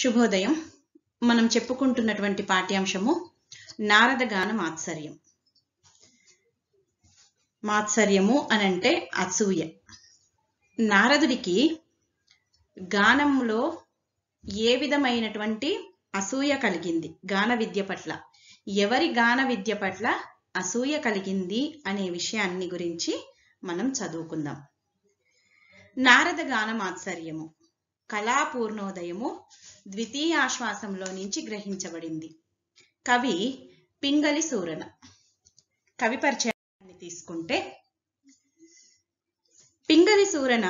శుభోదయం మనం చెప్పుకుంటున్నటువంటి పాఠ్యాంశము నారద గాన మాత్సర్యం మాత్సర్యము అని అంటే అసూయ నారదుడికి గానంలో ఏ విధమైనటువంటి అసూయ కలిగింది గాన విద్య పట్ల ఎవరి గాన విద్య పట్ల అసూయ కలిగింది అనే విషయాన్ని గురించి మనం చదువుకుందాం నారద గాన మాత్సర్యము కళాపూర్ణోదయము ద్వితీయాశ్వాసంలో నుంచి గ్రహించబడింది కవి పింగలి సూరన కవి పరిచయాన్ని తీసుకుంటే పింగలి సూరన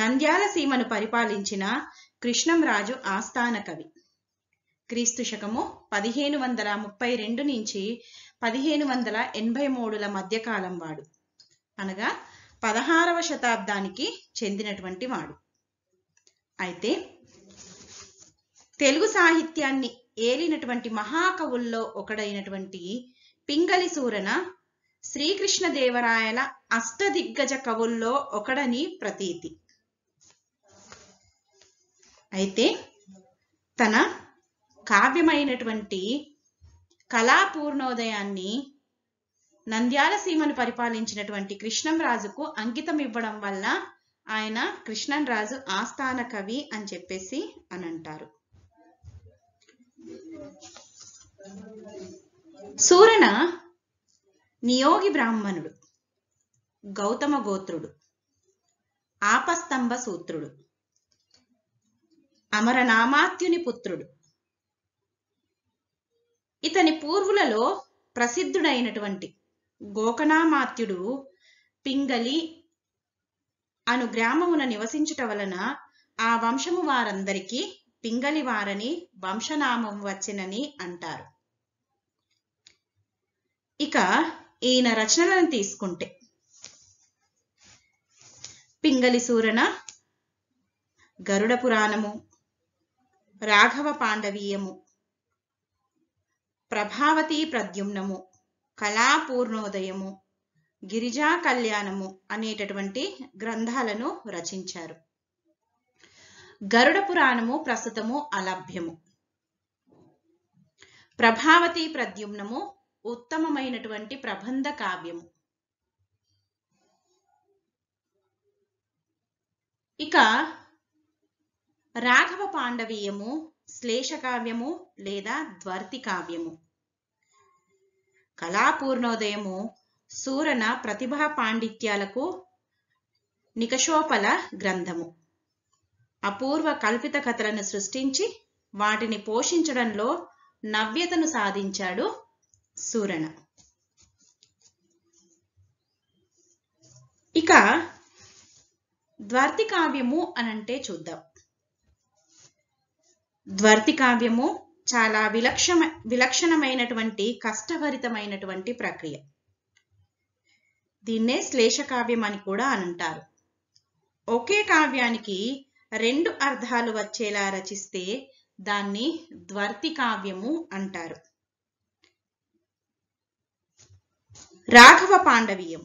నంద్యాల సీమను పరిపాలించిన కృష్ణంరాజు ఆస్థాన కవి క్రీస్తు శకము పదిహేను వందల ముప్పై రెండు నుంచి పదిహేను వందల ఎనభై మూడుల మధ్యకాలం వాడు అనగా పదహారవ శతాబ్దానికి చెందినటువంటి వాడు అయితే తెలుగు సాహిత్యాన్ని ఏలినటువంటి మహాకవుల్లో ఒకడైనటువంటి పింగళి సూరన శ్రీకృష్ణదేవరాయల అష్టదిగ్గజ కవుల్లో ఒకడని ప్రతీతి అయితే తన కావ్యమైనటువంటి కళాపూర్ణోదయాన్ని నంద్యాల సీమను పరిపాలించినటువంటి కృష్ణంరాజుకు అంకితం ఇవ్వడం వల్ల ఆయన కృష్ణన్ రాజు ఆస్థాన కవి అని చెప్పేసి అని అంటారు సూరణ నియోగి బ్రాహ్మణుడు గౌతమ గోత్రుడు ఆపస్తంభ సూత్రుడు అమరనామాత్యుని పుత్రుడు ఇతని పూర్వులలో ప్రసిద్ధుడైనటువంటి గోకణామాత్యుడు పింగలి అను గ్రామమున నివసించుట వలన ఆ వంశము వారందరికీ పింగలి వారని వంశనామం వచ్చినని అంటారు ఇక ఈయన రచనలను తీసుకుంటే పింగలి సూరణ గరుడ పురాణము రాఘవ పాండవీయము ప్రభావతి ప్రద్యుమ్నము కళాపూర్ణోదయము గిరిజా కళ్యాణము అనేటటువంటి గ్రంథాలను రచించారు గరుడ పురాణము ప్రస్తుతము అలభ్యము ప్రభావతి ప్రద్యుమ్నము ఉత్తమమైనటువంటి ప్రబంధ కావ్యము ఇక రాఘవ పాండవీయము శ్లేషకావ్యము లేదా ద్వర్తి కావ్యము కళాపూర్ణోదయము సూరన ప్రతిభా పాండిత్యాలకు నికషోపల గ్రంథము అపూర్వ కల్పిత కథలను సృష్టించి వాటిని పోషించడంలో నవ్యతను సాధించాడు సూరణ ఇక ద్వర్తి కావ్యము అనంటే చూద్దాం ద్వర్తి కావ్యము చాలా విలక్షణ విలక్షణమైనటువంటి కష్టభరితమైనటువంటి ప్రక్రియ దీన్నే శ్లేష కావ్యం అని కూడా అంటారు ఒకే కావ్యానికి రెండు అర్థాలు వచ్చేలా రచిస్తే దాన్ని ద్వర్తి కావ్యము అంటారు రాఘవ పాండవీయం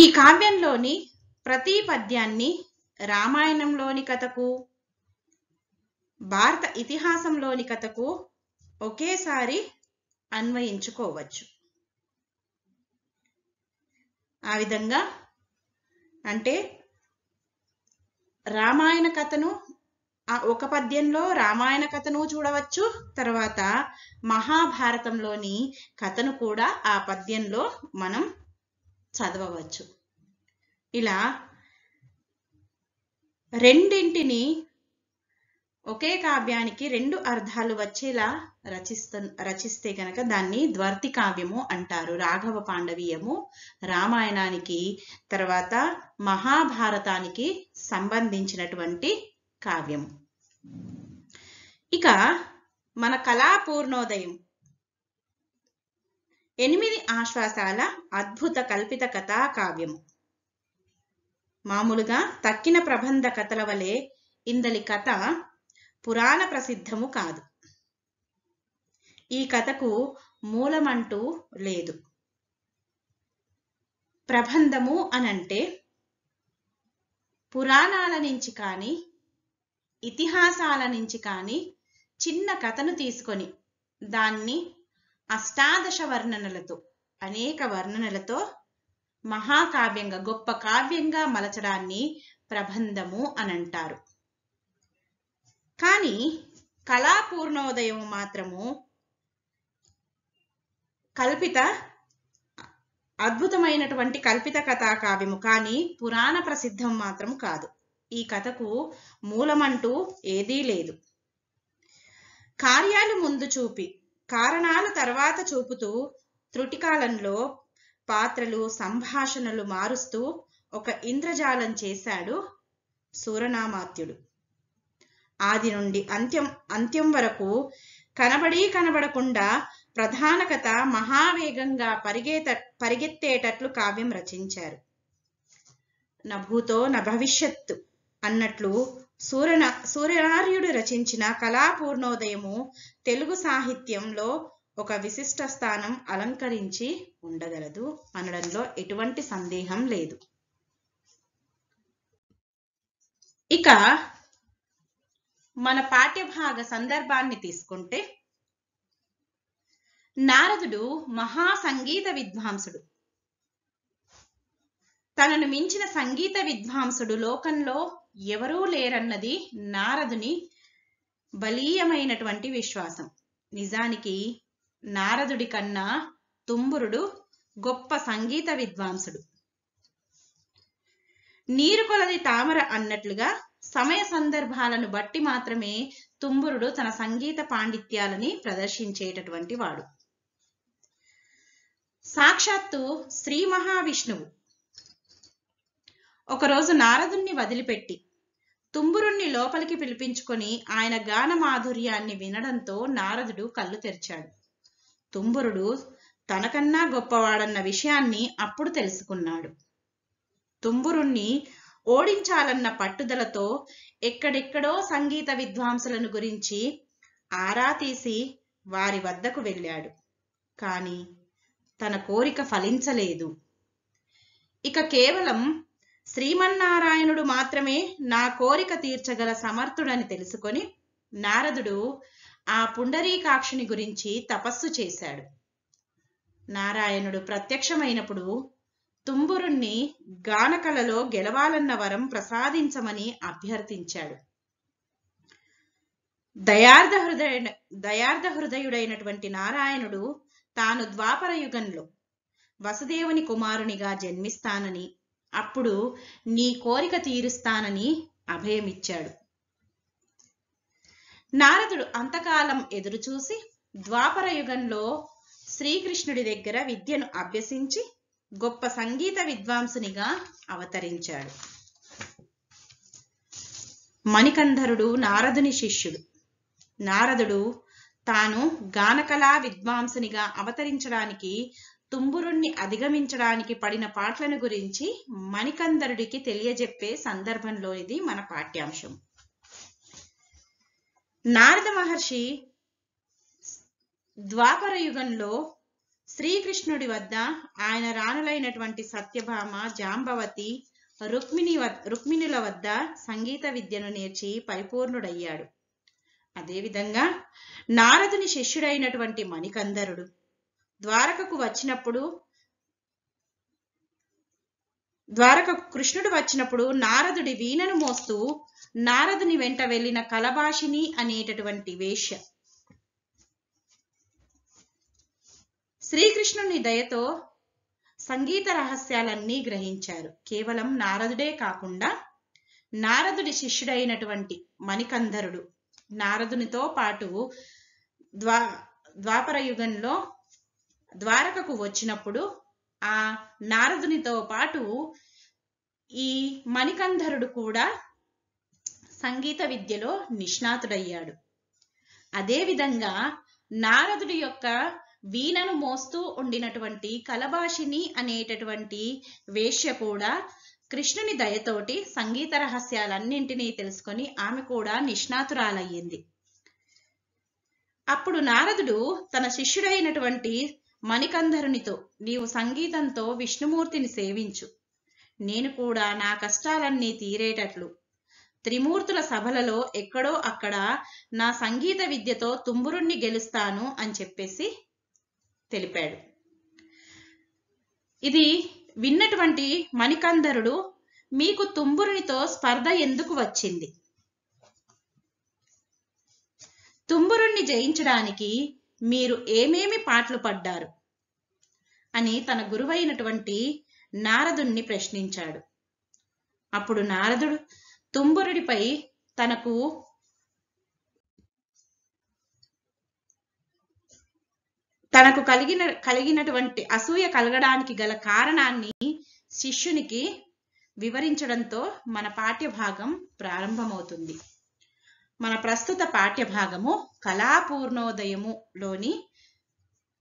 ఈ కావ్యంలోని ప్రతి పద్యాన్ని రామాయణంలోని కథకు భారత ఇతిహాసంలోని కథకు ఒకేసారి అన్వయించుకోవచ్చు ఆ విధంగా అంటే రామాయణ కథను ఒక పద్యంలో రామాయణ కథను చూడవచ్చు తర్వాత మహాభారతంలోని కథను కూడా ఆ పద్యంలో మనం చదవవచ్చు ఇలా రెండింటిని ఒకే కావ్యానికి రెండు అర్థాలు వచ్చేలా రచిస్త రచిస్తే గనక దాన్ని ద్వర్తి కావ్యము అంటారు రాఘవ పాండవీయము రామాయణానికి తర్వాత మహాభారతానికి సంబంధించినటువంటి కావ్యము ఇక మన కళా పూర్ణోదయం ఎనిమిది ఆశ్వాసాల అద్భుత కల్పిత కథా కావ్యము మామూలుగా తక్కిన ప్రబంధ కథల వలె ఇందలి కథ పురాణ ప్రసిద్ధము కాదు ఈ కథకు మూలమంటూ లేదు ప్రబంధము అనంటే పురాణాల నుంచి కానీ ఇతిహాసాల నుంచి కానీ చిన్న కథను తీసుకొని దాన్ని అష్టాదశ వర్ణనలతో అనేక వర్ణనలతో మహాకావ్యంగా గొప్ప కావ్యంగా మలచడాన్ని ప్రబంధము అనంటారు కానీ కళాపూర్ణోదయం మాత్రము కల్పిత అద్భుతమైనటువంటి కల్పిత కథా కావ్యము కానీ పురాణ ప్రసిద్ధం మాత్రం కాదు ఈ కథకు మూలమంటూ ఏదీ లేదు కార్యాలు ముందు చూపి కారణాలు తర్వాత చూపుతూ త్రుటికాలంలో పాత్రలు సంభాషణలు మారుస్తూ ఒక ఇంద్రజాలం చేశాడు సూరనామాత్యుడు ఆది నుండి అంత్యం అంత్యం వరకు కనబడి కనబడకుండా ప్రధాన కథ మహావేగంగా పరిగెత పరిగెత్తేటట్లు కావ్యం రచించారు నభూతో న భవిష్యత్తు అన్నట్లు సూర్యన సూర్యనార్యుడు రచించిన కళాపూర్ణోదయము తెలుగు సాహిత్యంలో ఒక విశిష్ట స్థానం అలంకరించి ఉండగలదు అనడంలో ఎటువంటి సందేహం లేదు ఇక మన పాఠ్యభాగ సందర్భాన్ని తీసుకుంటే నారదుడు మహా సంగీత విద్వాంసుడు తనను మించిన సంగీత విద్వాంసుడు లోకంలో ఎవరూ లేరన్నది నారదుని బలీయమైనటువంటి విశ్వాసం నిజానికి నారదుడి కన్నా తుంబురుడు గొప్ప సంగీత విద్వాంసుడు నీరు కొలది తామర అన్నట్లుగా సమయ సందర్భాలను బట్టి మాత్రమే తుంబురుడు తన సంగీత పాండిత్యాలని ప్రదర్శించేటటువంటి వాడు సాక్షాత్తు శ్రీ మహావిష్ణువు ఒకరోజు నారదుణ్ణి వదిలిపెట్టి తుంబురుణ్ణి లోపలికి పిలిపించుకొని ఆయన గాన మాధుర్యాన్ని వినడంతో నారదుడు కళ్ళు తెరిచాడు తుంబురుడు తనకన్నా గొప్పవాడన్న విషయాన్ని అప్పుడు తెలుసుకున్నాడు తుంబురుణ్ణి ఓడించాలన్న పట్టుదలతో ఎక్కడెక్కడో సంగీత విద్వాంసులను గురించి ఆరా తీసి వారి వద్దకు వెళ్ళాడు కానీ తన కోరిక ఫలించలేదు ఇక కేవలం శ్రీమన్నారాయణుడు మాత్రమే నా కోరిక తీర్చగల సమర్థుడని తెలుసుకొని నారదుడు ఆ పుండరీకాక్షిని గురించి తపస్సు చేశాడు నారాయణుడు ప్రత్యక్షమైనప్పుడు తుంబురుణ్ణి గానకళలో గెలవాలన్న వరం ప్రసాదించమని అభ్యర్థించాడు దయార్థ హృదయ దయార్థ హృదయుడైనటువంటి నారాయణుడు తాను ద్వాపర యుగంలో వసుదేవుని కుమారునిగా జన్మిస్తానని అప్పుడు నీ కోరిక తీరుస్తానని అభయమిచ్చాడు నారదుడు అంతకాలం ఎదురుచూసి ద్వాపర యుగంలో శ్రీకృష్ణుడి దగ్గర విద్యను అభ్యసించి గొప్ప సంగీత విద్వాంసునిగా అవతరించాడు మణికంధరుడు నారదుని శిష్యుడు నారదుడు తాను గానకళా విద్వాంసునిగా అవతరించడానికి తుంబురుణ్ణి అధిగమించడానికి పడిన పాటలను గురించి మణికందరుడికి తెలియజెప్పే సందర్భంలో ఇది మన పాఠ్యాంశం నారద మహర్షి ద్వాపర యుగంలో శ్రీకృష్ణుడి వద్ద ఆయన రాణులైనటువంటి సత్యభామ జాంబవతి రుక్మిణి రుక్మిణుల వద్ద సంగీత విద్యను నేర్చి పరిపూర్ణుడయ్యాడు అదేవిధంగా నారదుని శిష్యుడైనటువంటి మణికందరుడు ద్వారకకు వచ్చినప్పుడు ద్వారక కృష్ణుడు వచ్చినప్పుడు నారదుడి వీణను మోస్తూ నారదుని వెంట వెళ్ళిన కలభాషిని అనేటటువంటి వేష్య శ్రీకృష్ణుని దయతో సంగీత రహస్యాలన్నీ గ్రహించారు కేవలం నారదుడే కాకుండా నారదుడి శిష్యుడైనటువంటి మణికంధరుడు నారదునితో పాటు ద్వా ద్వాపర యుగంలో ద్వారకకు వచ్చినప్పుడు ఆ నారదునితో పాటు ఈ మణికంధరుడు కూడా సంగీత విద్యలో నిష్ణాతుడయ్యాడు అదేవిధంగా నారదుడి యొక్క వీణను మోస్తూ ఉండినటువంటి కలభాషిని అనేటటువంటి వేష్య కూడా కృష్ణుని దయతోటి సంగీత రహస్యాలన్నింటినీ తెలుసుకొని ఆమె కూడా నిష్ణాతురాలయ్యింది అప్పుడు నారదుడు తన శిష్యుడైనటువంటి మణికంధరునితో నీవు సంగీతంతో విష్ణుమూర్తిని సేవించు నేను కూడా నా కష్టాలన్నీ తీరేటట్లు త్రిమూర్తుల సభలలో ఎక్కడో అక్కడ నా సంగీత విద్యతో తుంబురుణ్ణి గెలుస్తాను అని చెప్పేసి తెలిపాడు ఇది విన్నటువంటి మణికందరుడు మీకు తుంబురునితో స్పర్ధ ఎందుకు వచ్చింది తుంబురుణ్ణి జయించడానికి మీరు ఏమేమి పాటలు పడ్డారు అని తన గురువైనటువంటి నారదుణ్ణి ప్రశ్నించాడు అప్పుడు నారదుడు తుంబురుడిపై తనకు తనకు కలిగిన కలిగినటువంటి అసూయ కలగడానికి గల కారణాన్ని శిష్యునికి వివరించడంతో మన పాఠ్యభాగం ప్రారంభమవుతుంది మన ప్రస్తుత పాఠ్యభాగము కళాపూర్ణోదయములోని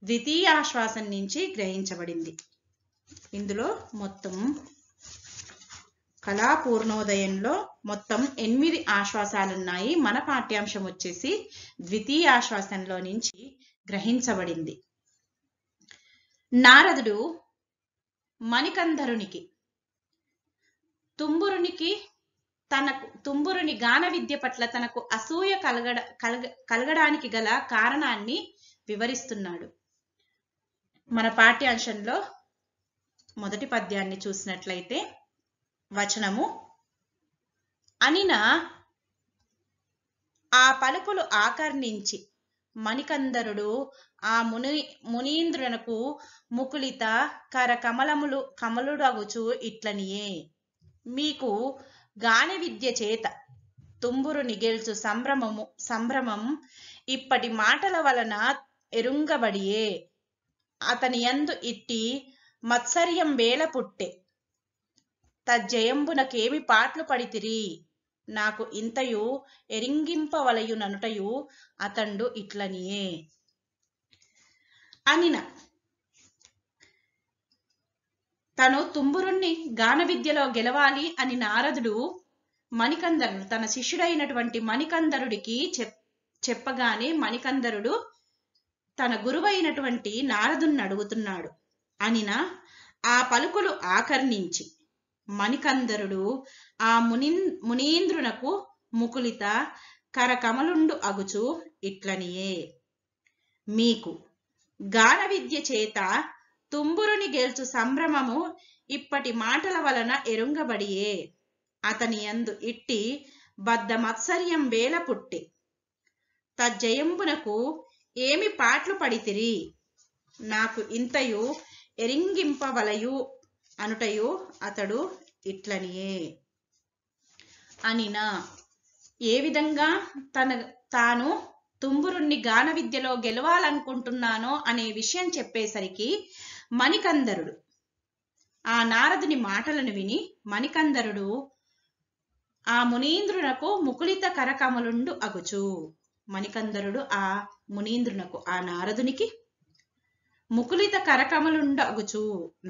ద్వితీయాశ్వాసం నుంచి గ్రహించబడింది ఇందులో మొత్తం కళాపూర్ణోదయంలో మొత్తం ఎనిమిది ఆశ్వాసాలున్నాయి మన పాఠ్యాంశం వచ్చేసి ద్వితీయాశ్వాసంలో నుంచి గ్రహించబడింది నారదుడు మణికంధరునికి తుంబురునికి తనకు తుంబురుని గాన విద్య పట్ల తనకు అసూయ కలగడ కలగ కలగడానికి గల కారణాన్ని వివరిస్తున్నాడు మన పాఠ్యాంశంలో మొదటి పద్యాన్ని చూసినట్లయితే వచనము అనిన ఆ పలుకులు ఆకర్ణించి మణికందరుడు ఆ ముని మునీంద్రునకు ముకులిత కరకమలములు కమలుడగుచు ఇట్లనియే మీకు గాని విద్య చేత తుంబురు నిగెల్చు సంభ్రమము సంభ్రమం ఇప్పటి మాటల వలన ఎరుంగబడియే అతని యందు ఇట్టి మత్సర్యం వేల పుట్టే తజ్జయంబునకేమి పాట్లు పడితిరి నాకు ఇంతయు ఎరింగింపవలయుననుటయు అతండు ఇట్లనియే అనిన తను తుంబురుణ్ణి గాన విద్యలో గెలవాలి అని నారదుడు మణికందరుడు తన శిష్యుడైనటువంటి మణికందరుడికి చెప్పగానే మణికందరుడు తన గురువైనటువంటి నారదుని అడుగుతున్నాడు అనిన ఆ పలుకులు ఆకర్ణించి మణికందరుడు ఆ ముని మునీంద్రునకు ముకులిత కరకమలుండు అగుచు ఇట్లనియే మీకు గాన విద్య చేత తుంబురుని గెలుచు సంభ్రమము ఇప్పటి మాటల వలన ఎరుంగబడియే అతని అందు ఇట్టి బద్ద మత్సర్యం వేల పుట్టి తజ్జయంబునకు ఏమి పాట్లు పడితిరి నాకు ఇంతయు ఎరింగింపవలయు అనుటయు అతడు ఇట్లనియే అనినా ఏ విధంగా తన తాను తుంబురుణ్ణి గాన విద్యలో గెలవాలనుకుంటున్నానో అనే విషయం చెప్పేసరికి మణికందరుడు ఆ నారదుని మాటలను విని మణికందరుడు ఆ మునీంద్రునకు ముకుళిత కరకమలుండు అగుచు మణికందరుడు ఆ మునీంద్రునకు ఆ నారదునికి ముకులిత అగుచు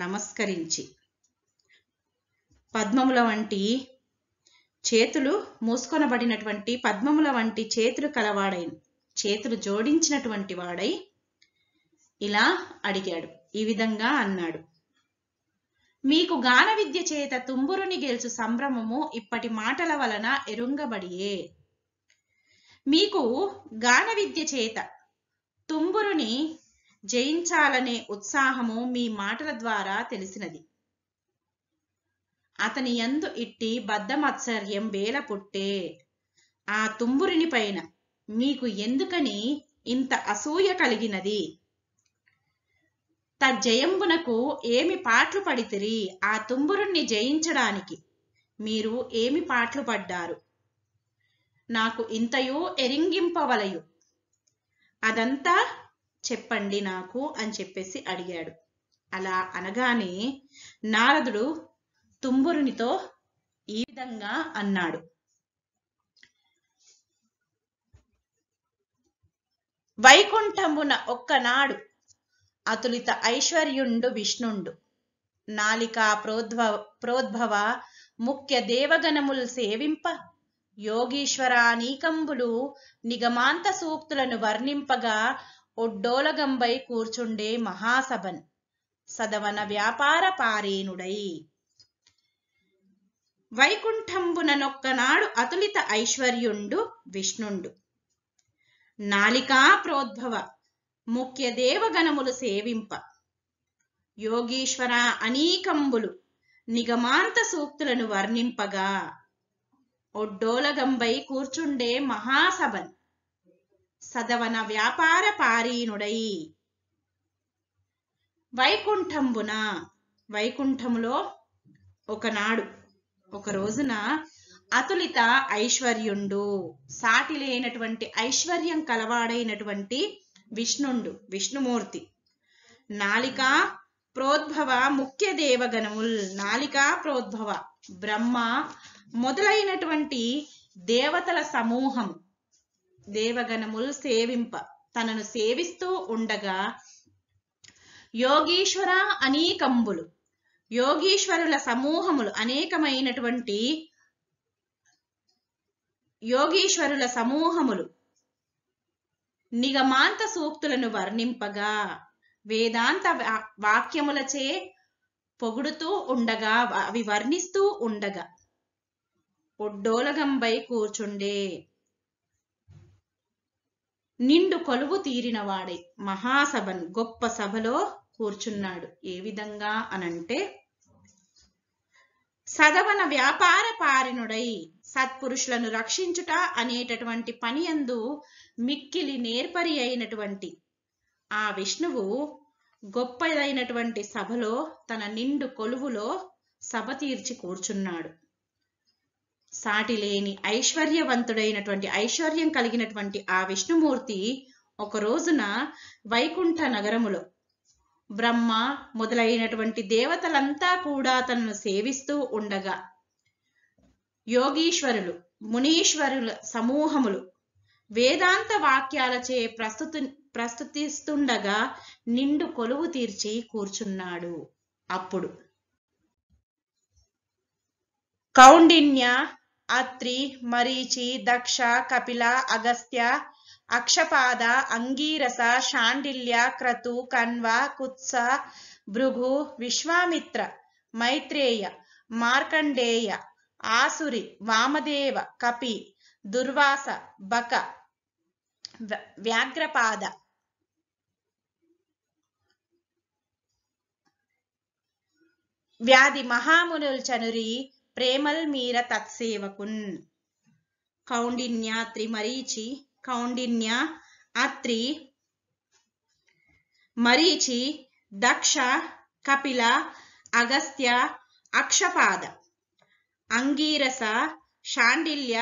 నమస్కరించి పద్మముల వంటి చేతులు మూసుకొనబడినటువంటి పద్మముల వంటి చేతులు కలవాడై చేతులు జోడించినటువంటి వాడై ఇలా అడిగాడు ఈ విధంగా అన్నాడు మీకు గాన విద్య చేత తుంబురుని గెలుచు సంభ్రమము ఇప్పటి మాటల వలన ఎరుంగబడియే మీకు గాన విద్య చేత తుంబురుని జయించాలనే ఉత్సాహము మీ మాటల ద్వారా తెలిసినది అతని ఎందు ఇట్టి బద్ధమత్సర్యం వేల పుట్టే ఆ తుమ్మురిని పైన మీకు ఎందుకని ఇంత అసూయ కలిగినది తజ్జయంబునకు ఏమి పాటలు పడితిరి ఆ తుంబురుణ్ణి జయించడానికి మీరు ఏమి పాటలు పడ్డారు నాకు ఇంతయూ ఎరింగింపవలయు అదంతా చెప్పండి నాకు అని చెప్పేసి అడిగాడు అలా అనగానే నారదుడు తుంబురునితో ఈ విధంగా అన్నాడు వైకుంఠమున ఒక్కనాడు అతులిత ఐశ్వర్యుండు విష్ణుండు నాలికా ప్రోద్భవ ప్రోద్భవ ముఖ్య దేవగణములు సేవింప యోగీశ్వరానీకంబులు నిగమాంత సూక్తులను వర్ణింపగా ఒడ్డోలగంబై కూర్చుండే మహాసభన్ సదవన వ్యాపార పారేణుడై వైకుంఠంబుననొక్కనాడు అతులిత ఐశ్వర్యుండు విష్ణుండు నాలికా ప్రోద్భవ ముఖ్య దేవగణములు సేవింప యోగీశ్వర అనేకంబులు నిగమాంత సూక్తులను వర్ణింపగా ఒడ్డోలగంబై కూర్చుండే మహాసభన్ సదవన వ్యాపార పారీనుడై వైకుంఠంబున వైకుంఠములో ఒకనాడు ఒక రోజున అతులిత ఐశ్వర్యుండు సాటి లేనటువంటి ఐశ్వర్యం కలవాడైనటువంటి విష్ణుండు విష్ణుమూర్తి నాలిక ప్రోద్భవ ముఖ్య దేవగణముల్ నాలిక ప్రోద్భవ బ్రహ్మ మొదలైనటువంటి దేవతల సమూహం దేవగణముల్ సేవింప తనను సేవిస్తూ ఉండగా యోగీశ్వర అనేకంబులు యోగీశ్వరుల సమూహములు అనేకమైనటువంటి యోగీశ్వరుల సమూహములు నిగమాంత సూక్తులను వర్ణింపగా వేదాంత వాక్యములచే పొగుడుతూ ఉండగా అవి వర్ణిస్తూ ఉండగా ఒడ్డోలగంబై కూర్చుండే నిండు కొలువు తీరినవాడే మహాసభను గొప్ప సభలో కూర్చున్నాడు ఏ విధంగా అనంటే సదవన వ్యాపార పారినుడై సత్పురుషులను రక్షించుట అనేటటువంటి పని అందు మిక్కిలి నేర్పరి అయినటువంటి ఆ విష్ణువు గొప్పదైనటువంటి సభలో తన నిండు కొలువులో సభ తీర్చి కూర్చున్నాడు సాటి లేని ఐశ్వర్యవంతుడైనటువంటి ఐశ్వర్యం కలిగినటువంటి ఆ విష్ణుమూర్తి ఒక రోజున వైకుంఠ నగరములో బ్రహ్మ మొదలైనటువంటి దేవతలంతా కూడా తనను సేవిస్తూ ఉండగా యోగీశ్వరులు మునీశ్వరుల సమూహములు వేదాంత వాక్యాలచే ప్రస్తుతి ప్రస్తుతిస్తుండగా నిండు కొలువు తీర్చి కూర్చున్నాడు అప్పుడు కౌండిన్య అత్రి మరీచి దక్ష కపిల అగస్త్య అక్షపాద అంగీరస షాండిల్య క్రతు కన్వ కుత్స భృగు విశ్వామిత్ర మైత్రేయ మార్కండేయ ఆసురి వామదేవ కపి దుర్వాస బక వ్యాఘ్రపాద వ్యాధి మహామునుల్ చనురి ప్రేమల్ మీర తత్సేవకున్ కౌండిన్య త్రిమరీచి ಕೌಂಡಿನ್ಯ ಅತ್ರಿ ಮರೀಚಿ ದಕ್ಷ ಕಪಿಲ ಅಗಸ್ತ್ಯ ಅಕ್ಷಪಾದ ಅಂಗೀರಸ ಶಾಂಡಿಲ್ಯ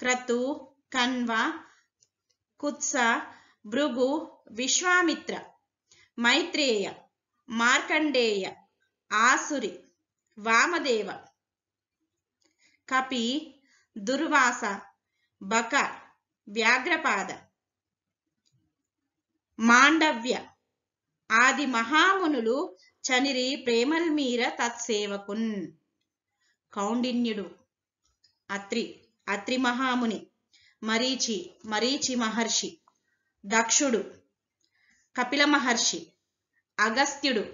ಕ್ರತು ಕನ್ವ ಕುತ್ಸ ಭೃಗು ವಿಶ್ವಾಮಿತ್ರ ಮೈತ್ರೇಯ ಮಾರ್ಕಂಡೇಯ ಆಸುರಿ ವಾಮದೇವ ಕಪಿ ದುರ್ವಾಸ ಬಕ వ్యాఘ్రపాద మాండవ్య ఆది మహామునులు చనిరి ప్రేమల్మీర తత్సేవకున్ కౌండిన్యుడు అత్రి అత్రి మహాముని మరీచి మరీచి మహర్షి దక్షుడు కపిల మహర్షి అగస్త్యుడు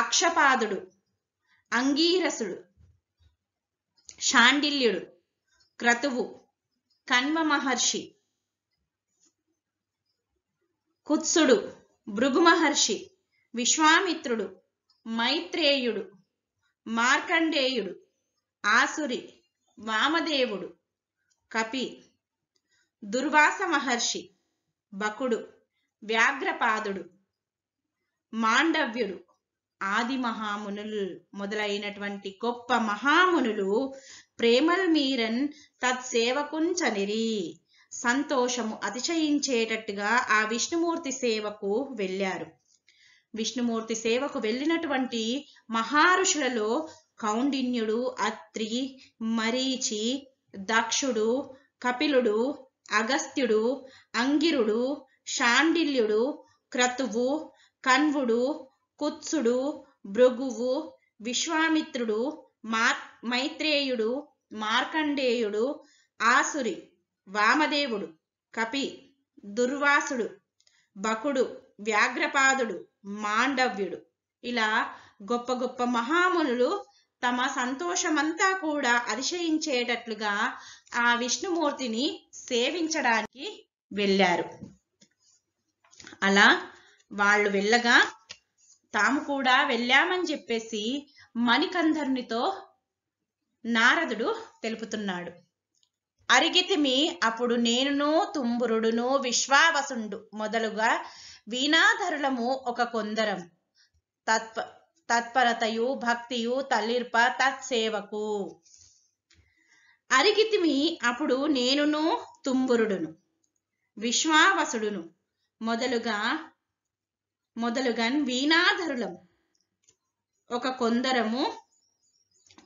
అక్షపాదుడు అంగీరసుడు షాండిల్యుడు క్రతువు కన్వ మహర్షి కుత్సుడు భృగు మహర్షి విశ్వామిత్రుడు మైత్రేయుడు మార్కండేయుడు ఆసురి వామదేవుడు కపి దుర్వాస మహర్షి బకుడు వ్యాఘ్రపాదుడు మాండవ్యుడు ఆది మహామునులు మొదలైనటువంటి గొప్ప మహామునులు ప్రేమల్ మీరన్ తత్సేవకుంచనిరి సంతోషము అతిశయించేటట్టుగా ఆ విష్ణుమూర్తి సేవకు వెళ్ళారు విష్ణుమూర్తి సేవకు వెళ్ళినటువంటి మహారుషులలో కౌండిన్యుడు అత్రి మరీచి దక్షుడు కపిలుడు అగస్త్యుడు అంగిరుడు షాండిల్యుడు క్రతువు కన్వుడు కుత్సుడు భృగువు విశ్వామిత్రుడు మార్ మైత్రేయుడు మార్కండేయుడు ఆసురి వామదేవుడు కపి దుర్వాసుడు బకుడు వ్యాఘ్రపాదుడు మాండవ్యుడు ఇలా గొప్ప గొప్ప మహామునులు తమ సంతోషమంతా కూడా అతిశయించేటట్లుగా ఆ విష్ణుమూర్తిని సేవించడానికి వెళ్ళారు అలా వాళ్ళు వెళ్ళగా తాము కూడా వెళ్ళామని చెప్పేసి మణికంధర్నితో నారదుడు తెలుపుతున్నాడు అరిగితిమి అప్పుడు నేనును తుంబురుడును విశ్వావసుండు మొదలుగా వీణాధరులము ఒక కొందరం తత్ప తత్పరతయు భక్తియు తల్లిర్ప తత్సేవకు అరిగితిమి అప్పుడు నేనును తుంబురుడును విశ్వావసుడును మొదలుగా మొదలుగా వీణాధరులము ఒక కొందరము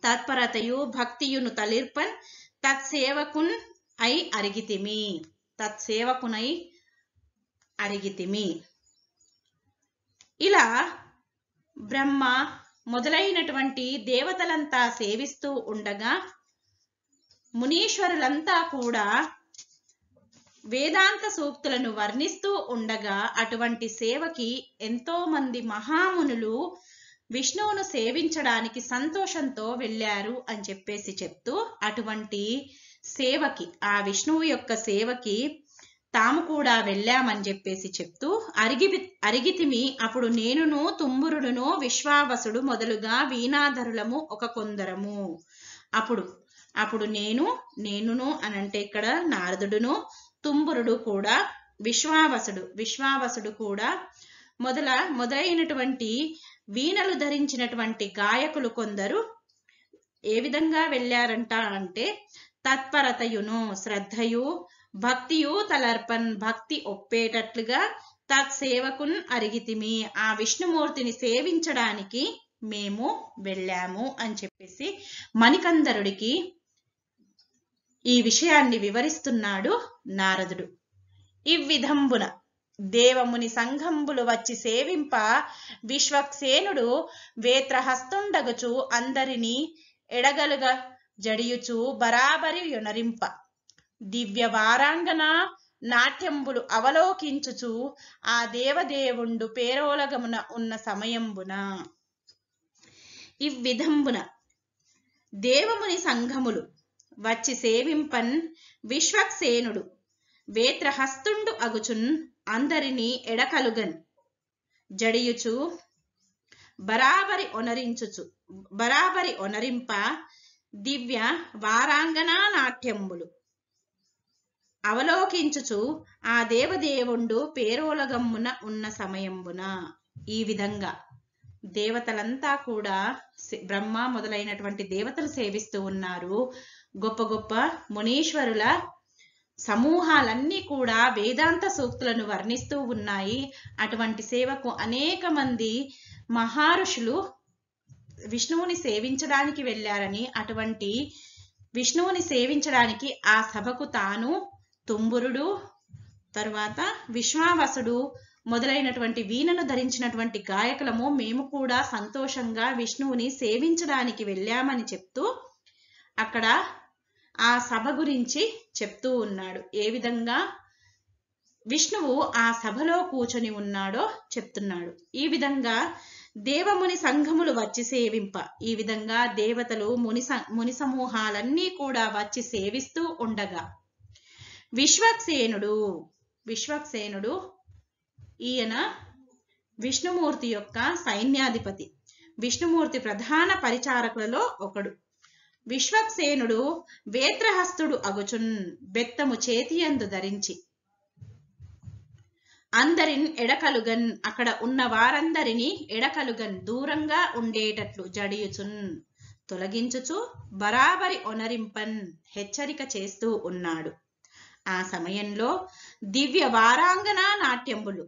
తత్పరతయు భక్తియును తలిర్పన్ తత్సేవకున్ ఐ అరిగితిమి తత్సేవకునై అరిగితిమి ఇలా బ్రహ్మ మొదలైనటువంటి దేవతలంతా సేవిస్తూ ఉండగా మునీశ్వరులంతా కూడా వేదాంత సూక్తులను వర్ణిస్తూ ఉండగా అటువంటి సేవకి ఎంతో మంది మహామునులు విష్ణువును సేవించడానికి సంతోషంతో వెళ్ళారు అని చెప్పేసి చెప్తూ అటువంటి సేవకి ఆ విష్ణువు యొక్క సేవకి తాము కూడా వెళ్ళామని చెప్పేసి చెప్తూ అరిగి అరిగితిమి అప్పుడు నేనును తుమ్మురుడును విశ్వావసుడు మొదలుగా వీణాధరులము ఒక కొందరము అప్పుడు అప్పుడు నేను నేనును అనంటే ఇక్కడ నారదుడును తుంబురుడు కూడా విశ్వావసుడు విశ్వావసుడు కూడా మొదల మొదలైనటువంటి వీణలు ధరించినటువంటి గాయకులు కొందరు ఏ విధంగా వెళ్ళారంట అంటే తత్పరతయును శ్రద్ధయు భక్తియు తలర్పన్ భక్తి ఒప్పేటట్లుగా తత్సేవకున్ అరిగితిమి ఆ విష్ణుమూర్తిని సేవించడానికి మేము వెళ్ళాము అని చెప్పేసి మణికందరుడికి ఈ విషయాన్ని వివరిస్తున్నాడు నారదుడు ఈ విధంబున దేవముని సంఘంబులు వచ్చి సేవింప విశ్వక్సేనుడు వేత్రహస్తుండగుచు అందరిని ఎడగలుగ జడియుచు బరాబరి యునరింప దివ్య వారాంగన నాట్యంబులు అవలోకించుచు ఆ దేవదేవుండు పేరోలగమున ఉన్న సమయంబున ఇవ్విధంబున దేవముని సంఘములు వచ్చి సేవింపన్ విశ్వక్సేనుడు వేత్రహస్తుండు అగుచున్ అందరినీ ఎడకలుగన్ జడియుచు బరాబరి ఒనరించుచు బరాబరి ఒనరింప దివ్య వారాంగనా నాట్యములు అవలోకించుచు ఆ దేవదేవుండు పేరోలగమ్మున ఉన్న సమయంబున ఈ విధంగా దేవతలంతా కూడా బ్రహ్మ మొదలైనటువంటి దేవతలు సేవిస్తూ ఉన్నారు గొప్ప గొప్ప మునీశ్వరుల సమూహాలన్నీ కూడా వేదాంత సూక్తులను వర్ణిస్తూ ఉన్నాయి అటువంటి సేవకు అనేక మంది మహారుషులు విష్ణువుని సేవించడానికి వెళ్ళారని అటువంటి విష్ణువుని సేవించడానికి ఆ సభకు తాను తుంబురుడు తరువాత విశ్వావసుడు మొదలైనటువంటి వీణను ధరించినటువంటి గాయకులము మేము కూడా సంతోషంగా విష్ణువుని సేవించడానికి వెళ్ళామని చెప్తూ అక్కడ ఆ సభ గురించి చెప్తూ ఉన్నాడు ఏ విధంగా విష్ణువు ఆ సభలో కూర్చొని ఉన్నాడో చెప్తున్నాడు ఈ విధంగా దేవముని సంఘములు వచ్చి సేవింప ఈ విధంగా దేవతలు ముని ముని సమూహాలన్నీ కూడా వచ్చి సేవిస్తూ ఉండగా విశ్వక్సేనుడు విశ్వక్సేనుడు ఈయన విష్ణుమూర్తి యొక్క సైన్యాధిపతి విష్ణుమూర్తి ప్రధాన పరిచారకులలో ఒకడు విశ్వక్సేనుడు వేత్రహస్తుడు అగుచున్ బెత్తము చేతియందు ధరించి అందరిన్ ఎడకలుగన్ అక్కడ ఉన్న వారందరిని ఎడకలుగన్ దూరంగా ఉండేటట్లు జడియుచున్ తొలగించుచు బరాబరి ఒనరింపన్ హెచ్చరిక చేస్తూ ఉన్నాడు ఆ సమయంలో దివ్య వారాంగన నాట్యంబులు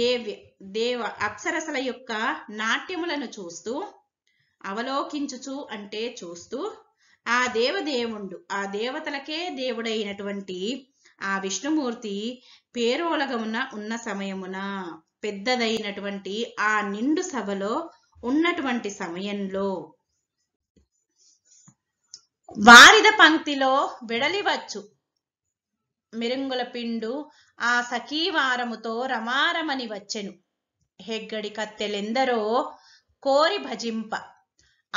దేవ్య దేవ అప్సరసల యొక్క నాట్యములను చూస్తూ అవలోకించుచు అంటే చూస్తూ ఆ దేవదేవుండు ఆ దేవతలకే దేవుడైనటువంటి ఆ విష్ణుమూర్తి పేరోలగమున ఉన్న సమయమున పెద్దదైనటువంటి ఆ నిండు సభలో ఉన్నటువంటి సమయంలో వారిద పంక్తిలో వెడలివచ్చు మెరుంగుల పిండు ఆ సఖీవారముతో రమారమని వచ్చెను హెగ్గడి కత్తెలెందరో కోరి భజింప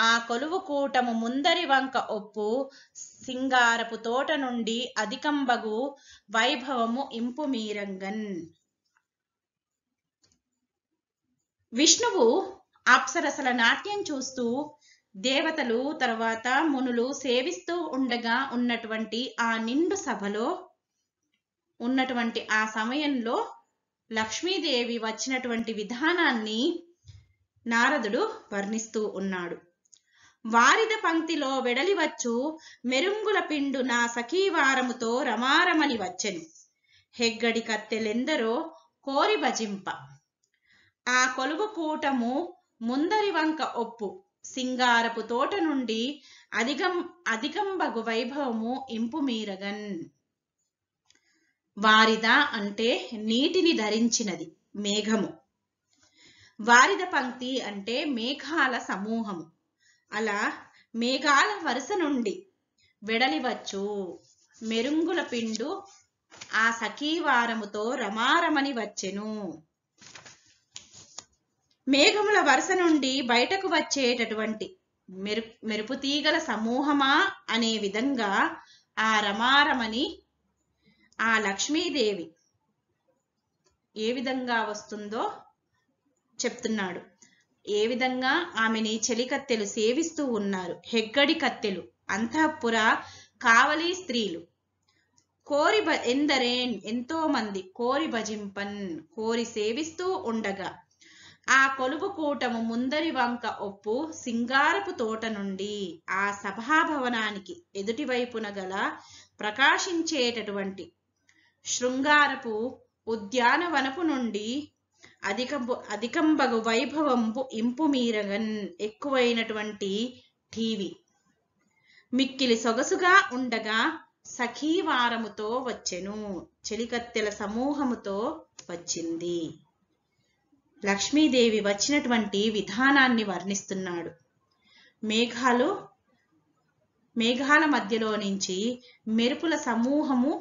ఆ కొలువు కూటము ముందరి వంక ఒప్పు సింగారపు తోట నుండి అధికంబగు వైభవము ఇంపు మీరంగన్ విష్ణువు అప్సరసల నాట్యం చూస్తూ దేవతలు తర్వాత మునులు సేవిస్తూ ఉండగా ఉన్నటువంటి ఆ నిండు సభలో ఉన్నటువంటి ఆ సమయంలో లక్ష్మీదేవి వచ్చినటువంటి విధానాన్ని నారదుడు వర్ణిస్తూ ఉన్నాడు వారిద పంక్తిలో వెడలివచ్చు మెరుంగుల పిండు నా సఖీవారముతో రమారమని వచ్చెను హెగ్గడి కత్తెలెందరో కోరి భజింప ఆ కొలువు కూటము ముందరి వంక ఒప్పు సింగారపు తోట నుండి అధిగం అధికంబగు వైభవము ఇంపుమీరగన్ వారిద అంటే నీటిని ధరించినది మేఘము వారిద పంక్తి అంటే మేఘాల సమూహము అలా మేఘాల వరుస నుండి వెడలివచ్చు మెరుంగుల పిండు ఆ సఖీవారముతో రమారమని వచ్చెను మేఘముల వరుస నుండి బయటకు వచ్చేటటువంటి మెరు మెరుపు తీగల సమూహమా అనే విధంగా ఆ రమారమని ఆ లక్ష్మీదేవి ఏ విధంగా వస్తుందో చెప్తున్నాడు ఏ విధంగా ఆమెని చెలికత్తెలు సేవిస్తూ ఉన్నారు హెగ్గడి కత్తెలు అంతఃపుర కావలి స్త్రీలు కోరి బ ఎందరేన్ ఎంతో మంది కోరి భజింపన్ కోరి సేవిస్తూ ఉండగా ఆ కొలుపు కూటము ముందరి వంక ఒప్పు సింగారపు తోట నుండి ఆ సభాభవనానికి ఎదుటివైపున గల ప్రకాశించేటటువంటి శృంగారపు ఉద్యానవనపు నుండి అధికంపు అధికంబగు వైభవంపు ఇంపు మీరగన్ ఎక్కువైనటువంటి టీవీ మిక్కిలి సొగసుగా ఉండగా సఖీవారముతో వచ్చెను చెలికత్తెల సమూహముతో వచ్చింది లక్ష్మీదేవి వచ్చినటువంటి విధానాన్ని వర్ణిస్తున్నాడు మేఘాలు మేఘాల మధ్యలో నుంచి మెరుపుల సమూహము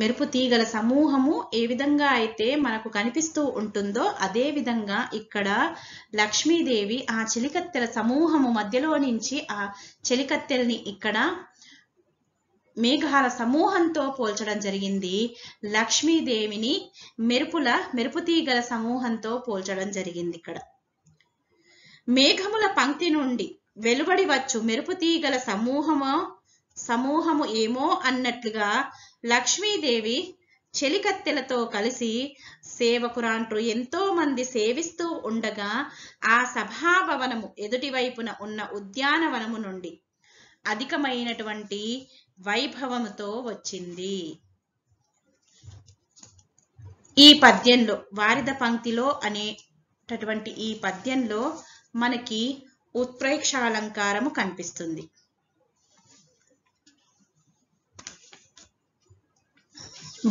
మెరుపు తీగల సమూహము ఏ విధంగా అయితే మనకు కనిపిస్తూ ఉంటుందో అదే విధంగా ఇక్కడ లక్ష్మీదేవి ఆ చెలికత్తెల సమూహము మధ్యలో నుంచి ఆ చెలికత్తెల్ని ఇక్కడ మేఘాల సమూహంతో పోల్చడం జరిగింది లక్ష్మీదేవిని మెరుపుల మెరుపు తీగల సమూహంతో పోల్చడం జరిగింది ఇక్కడ మేఘముల పంక్తి నుండి వెలువడి వచ్చు మెరుపు తీగల సమూహము సమూహము ఏమో అన్నట్లుగా లక్ష్మీదేవి చెలికత్తెలతో కలిసి సేవకురాంట్రు ఎంతో మంది సేవిస్తూ ఉండగా ఆ సభాభవనము ఎదుటివైపున ఉన్న ఉద్యానవనము నుండి అధికమైనటువంటి వైభవముతో వచ్చింది ఈ పద్యంలో వారిద పంక్తిలో అనేటటువంటి ఈ పద్యంలో మనకి ఉత్ప్రేక్షాలంకారము కనిపిస్తుంది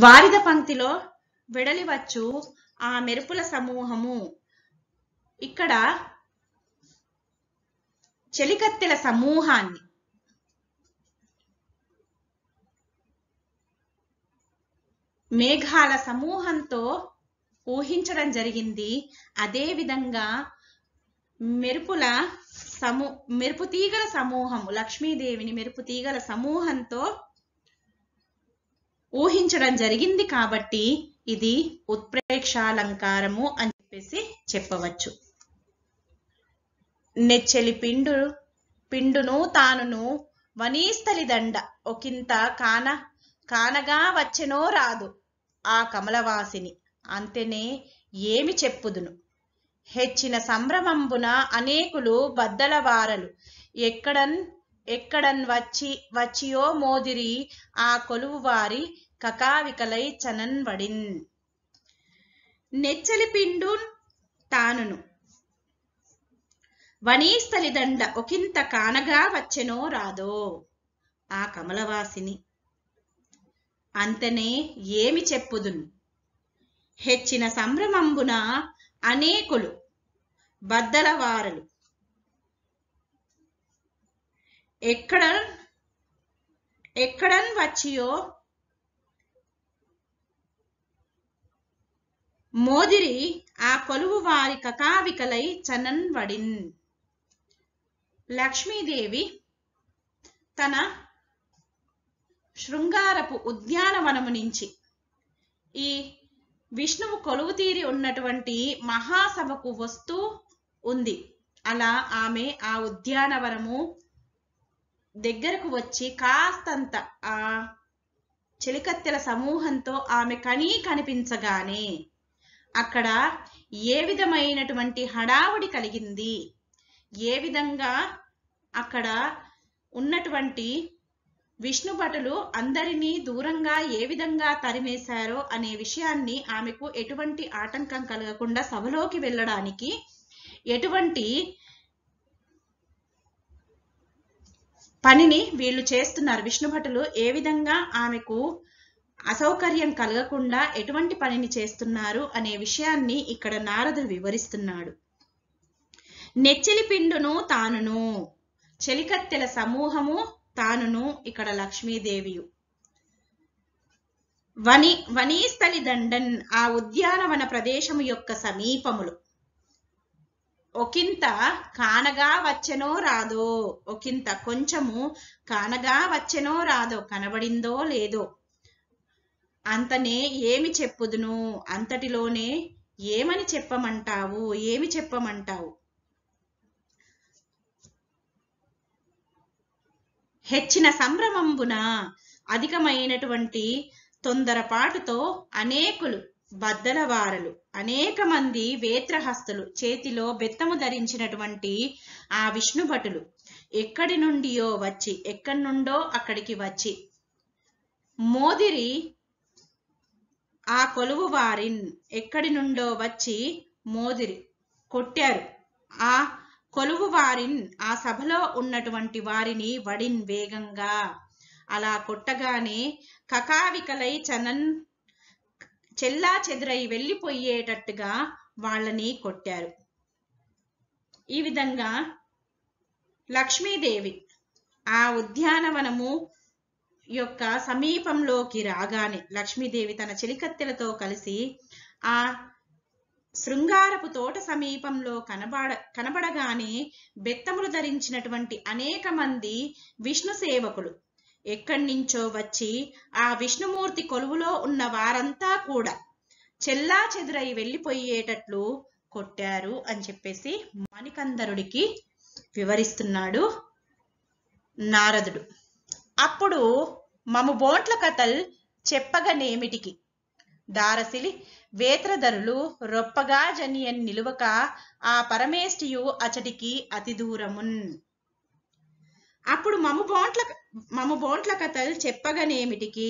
వారిద పంక్తిలో వెడలివచ్చు ఆ మెరుపుల సమూహము ఇక్కడ చెలికత్తెల సమూహాన్ని మేఘాల సమూహంతో ఊహించడం జరిగింది అదే విధంగా మెరుపుల సమూ మెరుపు తీగల సమూహము లక్ష్మీదేవిని మెరుపు తీగల సమూహంతో ఊహించడం జరిగింది కాబట్టి ఇది ఉత్ప్రేక్షాలంకారము అని చెప్పేసి చెప్పవచ్చు నెచ్చలి పిండు పిండును తానును వనీస్థలి దండ ఒకంత కాన కానగా వచ్చెనో రాదు ఆ కమలవాసిని అంతేనే ఏమి చెప్పుదును హెచ్చిన సంభ్రమంబున అనేకులు బద్దల వారలు ఎక్కడన్ ఎక్కడన్ వచ్చి వచ్చియో మోదిరి ఆ కొలువువారి కకావికలై చనన్వడిన్ నెచ్చలి పిండు తానును దండ ఒకంత కానగా వచ్చెనో రాదో ఆ కమలవాసిని అంతనే ఏమి చెప్పుదు హెచ్చిన సంభ్రమంబున అనేకులు బద్దలవారలు ఎక్కడ ఎక్కడ వచ్చియో మోదిరి ఆ కొలువు వారి కకావికలై చనన్ వడిన్ లక్ష్మీదేవి తన శృంగారపు ఉద్యానవనము నుంచి ఈ విష్ణువు కొలువు తీరి ఉన్నటువంటి మహాసభకు వస్తూ ఉంది అలా ఆమె ఆ ఉద్యానవనము దగ్గరకు వచ్చి కాస్తంత ఆ చెలికత్తెల సమూహంతో ఆమె కనీ కనిపించగానే అక్కడ ఏ విధమైనటువంటి హడావుడి కలిగింది ఏ విధంగా అక్కడ ఉన్నటువంటి విష్ణు భటులు అందరినీ దూరంగా ఏ విధంగా తరిమేశారో అనే విషయాన్ని ఆమెకు ఎటువంటి ఆటంకం కలగకుండా సభలోకి వెళ్ళడానికి ఎటువంటి పనిని వీళ్ళు చేస్తున్నారు విష్ణు భటులు ఏ విధంగా ఆమెకు అసౌకర్యం కలగకుండా ఎటువంటి పనిని చేస్తున్నారు అనే విషయాన్ని ఇక్కడ నారదు వివరిస్తున్నాడు నెచ్చిలి పిండును తానును చెలికత్తెల సమూహము తానును ఇక్కడ లక్ష్మీదేవియు వని వనీస్థలి దండన్ ఆ ఉద్యానవన ప్రదేశము యొక్క సమీపములు ఒకంత కానగా వచ్చెనో రాదో ఒకంత కొంచెము కానగా వచ్చెనో రాదో కనబడిందో లేదో అంతనే ఏమి చెప్పుదును అంతటిలోనే ఏమని చెప్పమంటావు ఏమి చెప్పమంటావు హెచ్చిన సంభ్రమంబున అధికమైనటువంటి తొందరపాటుతో అనేకులు బద్దలవారలు అనేక మంది వేత్రహస్తులు చేతిలో బెత్తము ధరించినటువంటి ఆ విష్ణు భటులు ఎక్కడి నుండియో వచ్చి ఎక్కడి నుండో అక్కడికి వచ్చి మోదిరి ఆ కొలువు వారిన్ ఎక్కడి నుండో వచ్చి మోదిరి కొట్టారు ఆ కొలువు వారిన్ ఆ సభలో ఉన్నటువంటి వారిని వడిన్ వేగంగా అలా కొట్టగానే కకావికలై చనన్ చెల్లా చెదురై వెళ్ళిపోయేటట్టుగా వాళ్ళని కొట్టారు ఈ విధంగా లక్ష్మీదేవి ఆ ఉద్యానవనము యొక్క సమీపంలోకి రాగానే లక్ష్మీదేవి తన చెలికత్తెలతో కలిసి ఆ శృంగారపు తోట సమీపంలో కనబడ కనబడగానే బెత్తములు ధరించినటువంటి అనేక మంది విష్ణు సేవకులు ఎక్కడి నుంచో వచ్చి ఆ విష్ణుమూర్తి కొలువులో ఉన్న వారంతా కూడా చెల్లా చెదురై వెళ్ళిపోయేటట్లు కొట్టారు అని చెప్పేసి మణికందరుడికి వివరిస్తున్నాడు నారదుడు అప్పుడు మము బోట్ల కథల్ చెప్పగనేమిటికి దారసిలి వేత్రధరులు రొప్పగా జనియన్ నిలువక ఆ పరమేష్ఠియు అచటికి అతి దూరమున్ అప్పుడు మము బోట్ల మము బోంట్ల కథలు చెప్పగనేమిటికి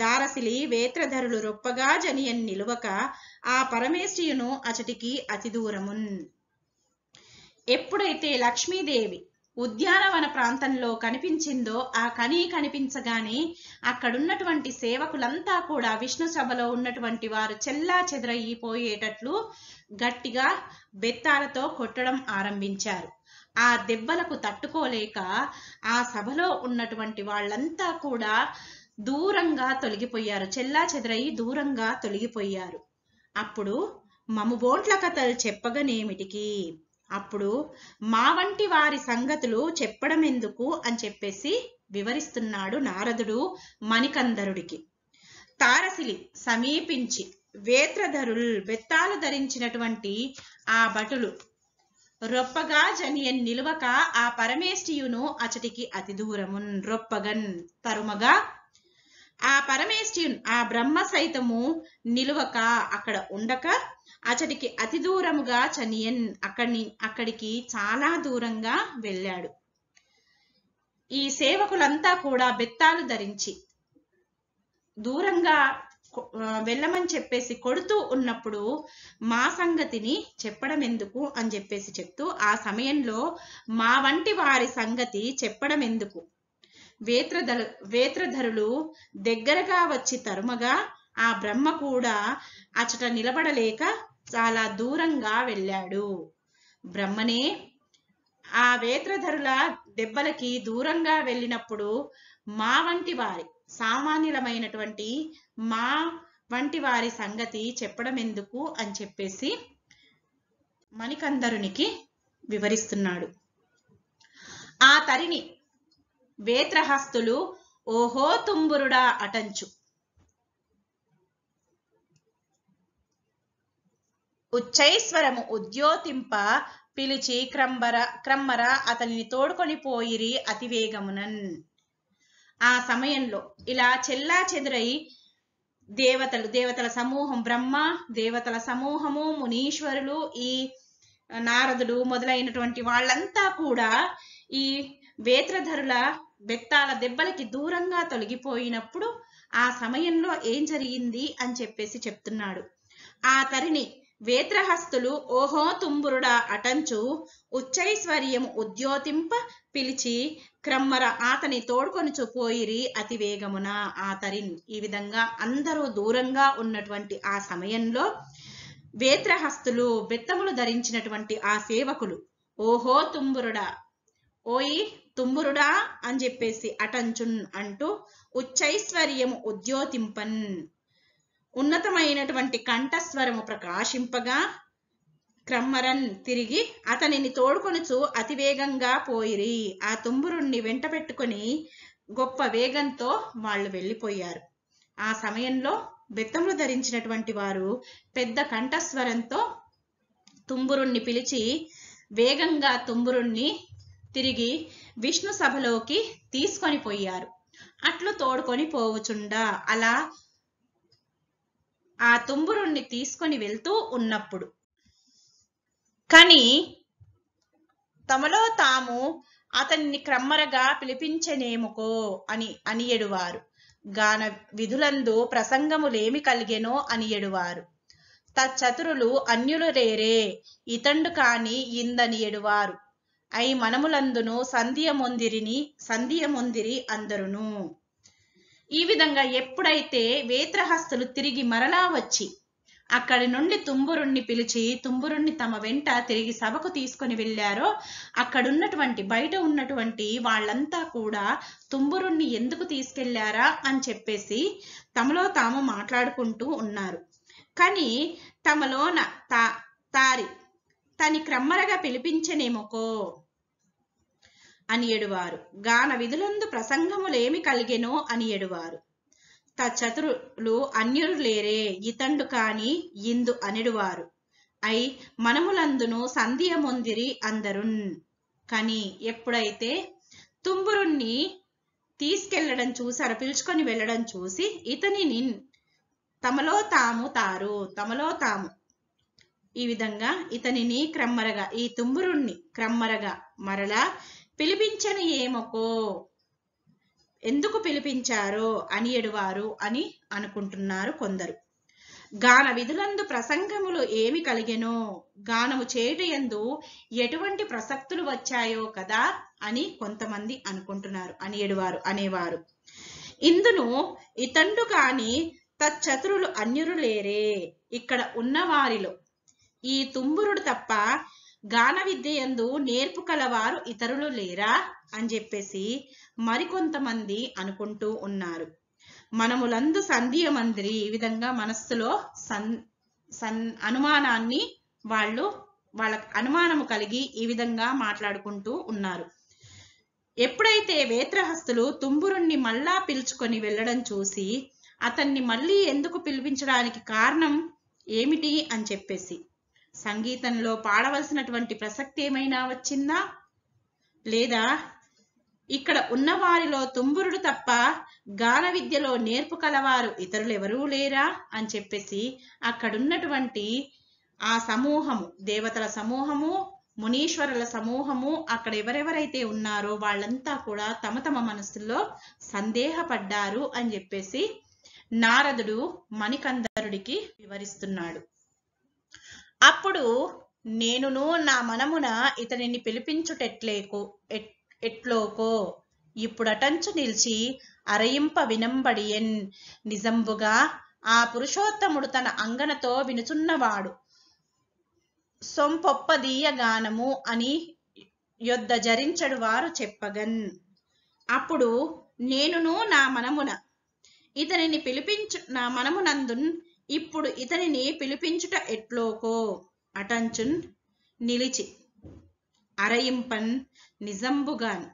దారసిలి వేత్రధరులు రొప్పగా జనియన్ నిలువక ఆ పరమేశ్వయును అచటికి అతి దూరమున్ ఎప్పుడైతే లక్ష్మీదేవి ఉద్యానవన ప్రాంతంలో కనిపించిందో ఆ కని కనిపించగానే అక్కడున్నటువంటి సేవకులంతా కూడా విష్ణు సభలో ఉన్నటువంటి వారు చెల్లా చెదరయిపోయేటట్లు గట్టిగా బెత్తాలతో కొట్టడం ఆరంభించారు ఆ దెబ్బలకు తట్టుకోలేక ఆ సభలో ఉన్నటువంటి వాళ్ళంతా కూడా దూరంగా తొలగిపోయారు చెల్లా చెదరయి దూరంగా తొలగిపోయారు అప్పుడు బోట్ల కథలు చెప్పగనేమిటికి అప్పుడు మా వంటి వారి సంగతులు చెప్పడం ఎందుకు అని చెప్పేసి వివరిస్తున్నాడు నారదుడు మణికందరుడికి తారసిలి సమీపించి వేత్రధరుల్ బెత్తాలు ధరించినటువంటి ఆ భటులు రొప్పగా జనియన్ నిలువక ఆ పరమేష్ఠియును అచటికి అతి దూరమున్ రొప్పగన్ తరుమగా ఆ పరమేష్ఠియున్ ఆ బ్రహ్మ సైతము నిలువక అక్కడ ఉండక అచటికి అతి దూరముగా చనియన్ అక్కడి అక్కడికి చాలా దూరంగా వెళ్ళాడు ఈ సేవకులంతా కూడా బెత్తాలు ధరించి దూరంగా వెళ్ళమని చెప్పేసి కొడుతూ ఉన్నప్పుడు మా సంగతిని చెప్పడం ఎందుకు అని చెప్పేసి చెప్తూ ఆ సమయంలో మా వంటి వారి సంగతి చెప్పడం ఎందుకు వేత్రధరు వేత్రధరులు దగ్గరగా వచ్చి తరుమగా ఆ బ్రహ్మ కూడా అచట నిలబడలేక చాలా దూరంగా వెళ్ళాడు బ్రహ్మనే ఆ వేత్రధరుల దెబ్బలకి దూరంగా వెళ్ళినప్పుడు మా వంటి వారి సామాన్యులమైనటువంటి మా వంటి వారి సంగతి చెప్పడం ఎందుకు అని చెప్పేసి మణికందరునికి వివరిస్తున్నాడు ఆ తరిని వేత్రహస్తులు ఓహో తుంబురుడా అటంచు ఉచ్చైశ్వరము ఉద్యోతింప పిలిచి క్రంబర క్రమ్మర అతనిని తోడుకొని పోయిరి అతివేగమునన్ ఆ సమయంలో ఇలా చెల్లా చెదురై దేవతలు దేవతల సమూహం బ్రహ్మ దేవతల సమూహము మునీశ్వరులు ఈ నారదుడు మొదలైనటువంటి వాళ్ళంతా కూడా ఈ వేత్రధరుల బెత్తాల దెబ్బలకి దూరంగా తొలగిపోయినప్పుడు ఆ సమయంలో ఏం జరిగింది అని చెప్పేసి చెప్తున్నాడు ఆ తరిని వేత్రహస్తులు ఓహో తుంబురుడా అటంచు ఉచ్చైశ్వర్యం ఉద్యోతింప పిలిచి క్రమ్మర ఆతని తోడుకొనుచు పోయిరి వేగమున ఆతరిన్ ఈ విధంగా అందరూ దూరంగా ఉన్నటువంటి ఆ సమయంలో వేత్రహస్తులు బెత్తములు ధరించినటువంటి ఆ సేవకులు ఓహో తుంబురుడా ఓయి తుంబురుడా అని చెప్పేసి అటంచున్ అంటూ ఉచ్చైశ్వర్యము ఉద్యోతింపన్ ఉన్నతమైనటువంటి కంఠస్వరము ప్రకాశింపగా క్రమ్మరన్ తిరిగి అతనిని తోడుకొనుచు అతివేగంగా పోయిరి ఆ తుమ్మురుణ్ణి వెంట పెట్టుకొని గొప్ప వేగంతో వాళ్ళు వెళ్ళిపోయారు ఆ సమయంలో బెత్తములు ధరించినటువంటి వారు పెద్ద కంఠస్వరంతో తుంబురుణ్ణి పిలిచి వేగంగా తుంబురుణ్ణి తిరిగి విష్ణు సభలోకి తీసుకొని పోయారు అట్లు తోడుకొని పోవుచుండా అలా ఆ తుంబురుణ్ణి తీసుకొని వెళ్తూ ఉన్నప్పుడు కానీ తమలో తాము అతన్ని క్రమ్మరగా పిలిపించనేముకో అని అనియడువారు గాన విధులందు ప్రసంగములేమి కలిగెనో అనియడువారు తచ్చతురులు అన్యులు రేరే ఇతండు కాని ఇందని ఎడువారు అయి మనములందును సంధ్యముందిరిని సంధ్యముందిరి అందరును ఈ విధంగా ఎప్పుడైతే వేత్రహస్తులు తిరిగి మరలా వచ్చి అక్కడి నుండి తుంబురుణ్ణి పిలిచి తుంబురుణ్ణి తమ వెంట తిరిగి సభకు తీసుకొని వెళ్ళారో అక్కడున్నటువంటి బయట ఉన్నటువంటి వాళ్ళంతా కూడా తుంబురుణ్ణి ఎందుకు తీసుకెళ్లారా అని చెప్పేసి తమలో తాము మాట్లాడుకుంటూ ఉన్నారు కానీ తమలోన తా తారి తని క్రమ్మరగా పిలిపించనేమోకో అని ఎడువారు గాన విధులందు ప్రసంగములేమి కలిగెనో అని ఎడువారు తచతురులు అన్యులు లేరే ఇతండు కాని ఇందు అనెడువారు అయి మనములందును సంధియముందిరి అందరున్ కని ఎప్పుడైతే తుంబురుణ్ణి తీసుకెళ్లడం చూసారు పిలుచుకొని వెళ్ళడం చూసి ఇతనిని తమలో తాము తారు తమలో తాము ఈ విధంగా ఇతనిని క్రమ్మరగా ఈ తుంబురుణ్ణి క్రమ్మరగా మరలా పిలిపించను ఏమకో ఎందుకు పిలిపించారో అని ఎడువారు అని అనుకుంటున్నారు కొందరు గాన విధులందు ప్రసంగములు ఏమి కలిగెనో గానము ఎందు ఎటువంటి ప్రసక్తులు వచ్చాయో కదా అని కొంతమంది అనుకుంటున్నారు అని ఎడువారు అనేవారు ఇందును ఇతండు కాని తచ్చతురులు అన్యురు లేరే ఇక్కడ ఉన్నవారిలో ఈ తుంబురుడు తప్ప గాన విద్య ఎందు నేర్పు కలవారు ఇతరులు లేరా అని చెప్పేసి మరికొంతమంది అనుకుంటూ ఉన్నారు మనములందు మందిరి ఈ విధంగా మనస్సులో సన్ సన్ అనుమానాన్ని వాళ్ళు వాళ్ళ అనుమానము కలిగి ఈ విధంగా మాట్లాడుకుంటూ ఉన్నారు ఎప్పుడైతే వేత్రహస్తులు తుంబురుణ్ణి మళ్ళా పిలుచుకొని వెళ్ళడం చూసి అతన్ని మళ్ళీ ఎందుకు పిలిపించడానికి కారణం ఏమిటి అని చెప్పేసి సంగీతంలో పాడవలసినటువంటి ప్రసక్తి ఏమైనా వచ్చిందా లేదా ఇక్కడ ఉన్నవారిలో తుంబురుడు తప్ప గాన విద్యలో నేర్పు కలవారు ఇతరులు ఎవరూ లేరా అని చెప్పేసి అక్కడున్నటువంటి ఆ సమూహము దేవతల సమూహము మునీశ్వరుల సమూహము అక్కడ ఎవరెవరైతే ఉన్నారో వాళ్ళంతా కూడా తమ తమ మనసుల్లో సందేహపడ్డారు అని చెప్పేసి నారదుడు మణికందరుడికి వివరిస్తున్నాడు అప్పుడు నేనును నా మనమున ఇతనిని పిలిపించుటెట్లేకో ఎట్లోకో ఇప్పుడటంచు నిలిచి అరయింప వినంబడియన్ నిజంబుగా ఆ పురుషోత్తముడు తన అంగనతో వినుచున్నవాడు సొంపొప్పదీయగానము అని యొద్ద జరించడు వారు చెప్పగన్ అప్పుడు నేనును నా మనమున ఇతనిని పిలిపించు నా మనమునందున్ ఇప్పుడు ఇతనిని పిలిపించుట ఎట్లోకో అటంచున్ నిలిచి అరయింపన్ నిజంబుగాన్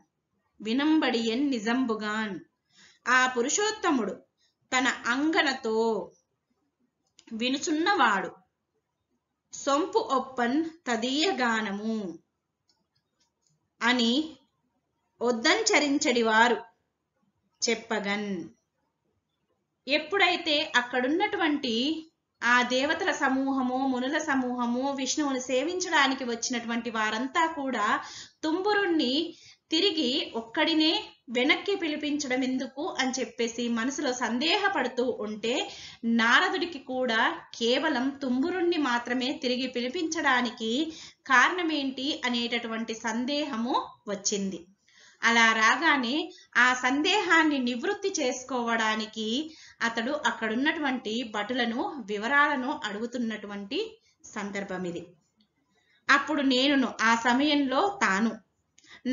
వినంబడియన్ నిజంబుగాన్ ఆ పురుషోత్తముడు తన అంగనతో వినుచున్నవాడు సొంపు ఒప్పన్ తదీయగానము అని వద్దంచరించడివారు చెప్పగన్ ఎప్పుడైతే అక్కడున్నటువంటి ఆ దేవతల సమూహము మునుల సమూహము విష్ణువుని సేవించడానికి వచ్చినటువంటి వారంతా కూడా తుంబురుణ్ణి తిరిగి ఒక్కడినే వెనక్కి పిలిపించడం ఎందుకు అని చెప్పేసి మనసులో సందేహపడుతూ ఉంటే నారదుడికి కూడా కేవలం తుంబురుణ్ణి మాత్రమే తిరిగి పిలిపించడానికి కారణమేంటి అనేటటువంటి సందేహము వచ్చింది అలా రాగానే ఆ సందేహాన్ని నివృత్తి చేసుకోవడానికి అతడు అక్కడున్నటువంటి భటులను వివరాలను అడుగుతున్నటువంటి సందర్భం ఇది అప్పుడు నేనును ఆ సమయంలో తాను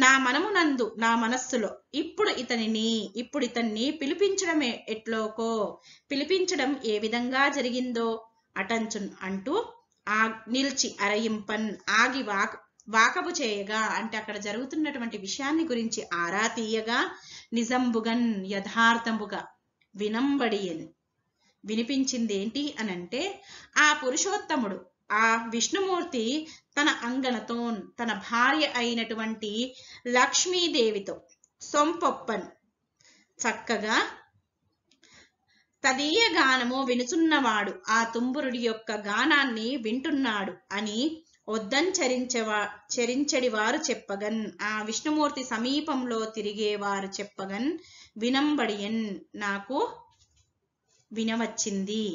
నా మనమునందు నా మనస్సులో ఇప్పుడు ఇతనిని ఇప్పుడు ఇతన్ని పిలిపించడం ఎట్లోకో పిలిపించడం ఏ విధంగా జరిగిందో అటంచు అంటూ ఆ నిలిచి అరయింపన్ ఆగి వాక్ వాకబు చేయగా అంటే అక్కడ జరుగుతున్నటువంటి విషయాన్ని గురించి ఆరా తీయగా నిజంబుగన్ యథార్థంబుగా వినంబడియను వినిపించింది ఏంటి అనంటే ఆ పురుషోత్తముడు ఆ విష్ణుమూర్తి తన అంగనతో తన భార్య అయినటువంటి లక్ష్మీదేవితో సొంపొప్పన్ చక్కగా తదీయ గానము వినుచున్నవాడు ఆ తుంబురుడి యొక్క గానాన్ని వింటున్నాడు అని వద్దంచరించవా చరించడివారు చెప్పగన్ ఆ విష్ణుమూర్తి సమీపంలో తిరిగేవారు చెప్పగన్ వినంబడియన్ నాకు వినవచ్చింది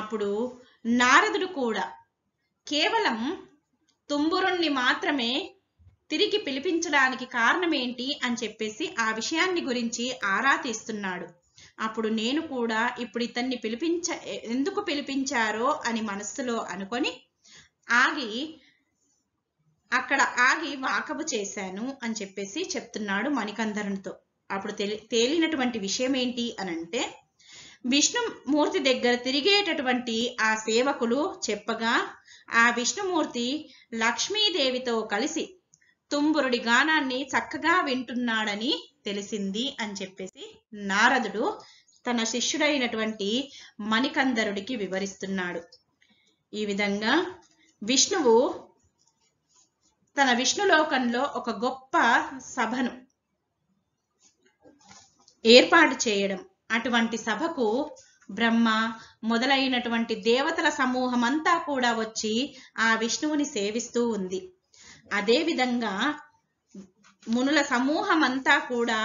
అప్పుడు నారదుడు కూడా కేవలం తుంబురుణ్ణి మాత్రమే తిరిగి పిలిపించడానికి కారణమేంటి అని చెప్పేసి ఆ విషయాన్ని గురించి ఆరా తీస్తున్నాడు అప్పుడు నేను కూడా ఇప్పుడు ఇతన్ని పిలిపించ ఎందుకు పిలిపించారో అని మనస్సులో అనుకొని ఆగి అక్కడ ఆగి వాకబు చేశాను అని చెప్పేసి చెప్తున్నాడు మణికందరునితో అప్పుడు తెలి తేలినటువంటి విషయం ఏంటి అని అంటే విష్ణుమూర్తి దగ్గర తిరిగేటటువంటి ఆ సేవకులు చెప్పగా ఆ విష్ణుమూర్తి లక్ష్మీదేవితో కలిసి తుంబురుడి గానాన్ని చక్కగా వింటున్నాడని తెలిసింది అని చెప్పేసి నారదుడు తన శిష్యుడైనటువంటి మణికందరుడికి వివరిస్తున్నాడు ఈ విధంగా విష్ణువు తన విష్ణులోకంలో ఒక గొప్ప సభను ఏర్పాటు చేయడం అటువంటి సభకు బ్రహ్మ మొదలైనటువంటి దేవతల సమూహం అంతా కూడా వచ్చి ఆ విష్ణువుని సేవిస్తూ ఉంది అదేవిధంగా మునుల సమూహం అంతా కూడా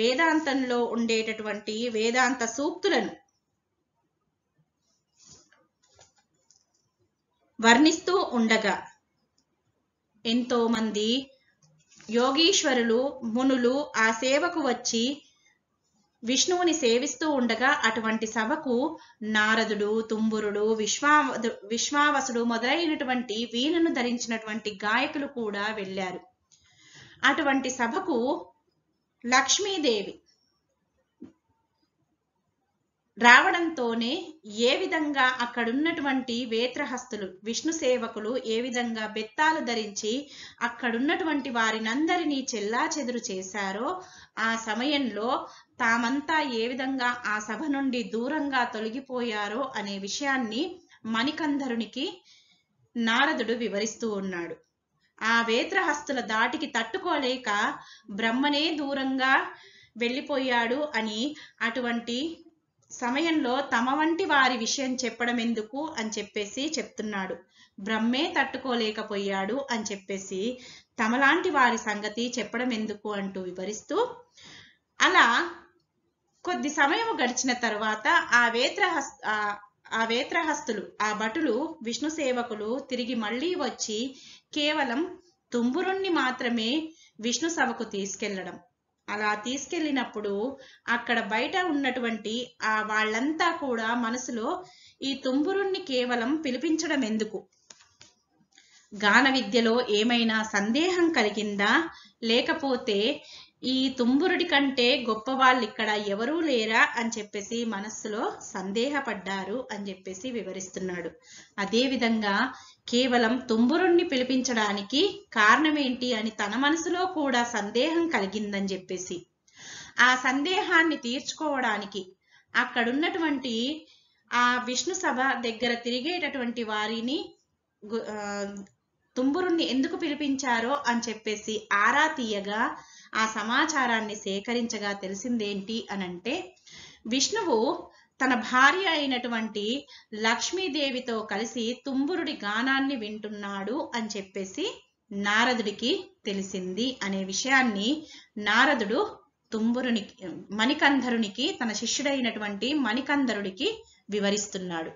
వేదాంతంలో ఉండేటటువంటి వేదాంత సూక్తులను వర్ణిస్తూ ఉండగా ఎంతోమంది యోగీశ్వరులు మునులు ఆ సేవకు వచ్చి విష్ణువుని సేవిస్తూ ఉండగా అటువంటి సభకు నారదుడు తుంబురుడు విశ్వా విశ్వావసుడు మొదలైనటువంటి వీణను ధరించినటువంటి గాయకులు కూడా వెళ్ళారు అటువంటి సభకు లక్ష్మీదేవి రావడంతోనే ఏ విధంగా అక్కడున్నటువంటి వేత్రహస్తులు విష్ణు సేవకులు ఏ విధంగా బెత్తాలు ధరించి అక్కడున్నటువంటి వారినందరినీ చెల్లా చెదురు చేశారో ఆ సమయంలో తామంతా ఏ విధంగా ఆ సభ నుండి దూరంగా తొలగిపోయారో అనే విషయాన్ని మణికంధరునికి నారదుడు వివరిస్తూ ఉన్నాడు ఆ వేత్రహస్తుల దాటికి తట్టుకోలేక బ్రహ్మనే దూరంగా వెళ్ళిపోయాడు అని అటువంటి సమయంలో తమ వంటి వారి విషయం చెప్పడం ఎందుకు అని చెప్పేసి చెప్తున్నాడు బ్రహ్మే తట్టుకోలేకపోయాడు అని చెప్పేసి తమలాంటి వారి సంగతి చెప్పడం ఎందుకు అంటూ వివరిస్తూ అలా కొద్ది సమయం గడిచిన తర్వాత ఆ వేత్రహస్ ఆ వేత్రహస్తులు ఆ భటులు విష్ణు సేవకులు తిరిగి మళ్ళీ వచ్చి కేవలం తుంబురుణ్ణి మాత్రమే విష్ణు సభకు తీసుకెళ్లడం అలా తీసుకెళ్ళినప్పుడు అక్కడ బయట ఉన్నటువంటి ఆ వాళ్ళంతా కూడా మనసులో ఈ తుంబురుణ్ణి కేవలం పిలిపించడం ఎందుకు గాన విద్యలో ఏమైనా సందేహం కలిగిందా లేకపోతే ఈ తుంబురుడి కంటే గొప్ప వాళ్ళు ఇక్కడ ఎవరూ లేరా అని చెప్పేసి మనస్సులో సందేహపడ్డారు అని చెప్పేసి వివరిస్తున్నాడు అదేవిధంగా కేవలం తుంబురుణ్ణి పిలిపించడానికి కారణమేంటి అని తన మనసులో కూడా సందేహం కలిగిందని చెప్పేసి ఆ సందేహాన్ని తీర్చుకోవడానికి అక్కడున్నటువంటి ఆ విష్ణు సభ దగ్గర తిరిగేటటువంటి వారిని తుంబురుణ్ణి ఎందుకు పిలిపించారో అని చెప్పేసి ఆరా తీయగా ఆ సమాచారాన్ని సేకరించగా తెలిసిందేంటి అనంటే విష్ణువు తన భార్య అయినటువంటి లక్ష్మీదేవితో కలిసి తుంబురుడి గానాన్ని వింటున్నాడు అని చెప్పేసి నారదుడికి తెలిసింది అనే విషయాన్ని నారదుడు తుంబురునికి మణికంధరునికి తన శిష్యుడైనటువంటి మణికంధరుడికి వివరిస్తున్నాడు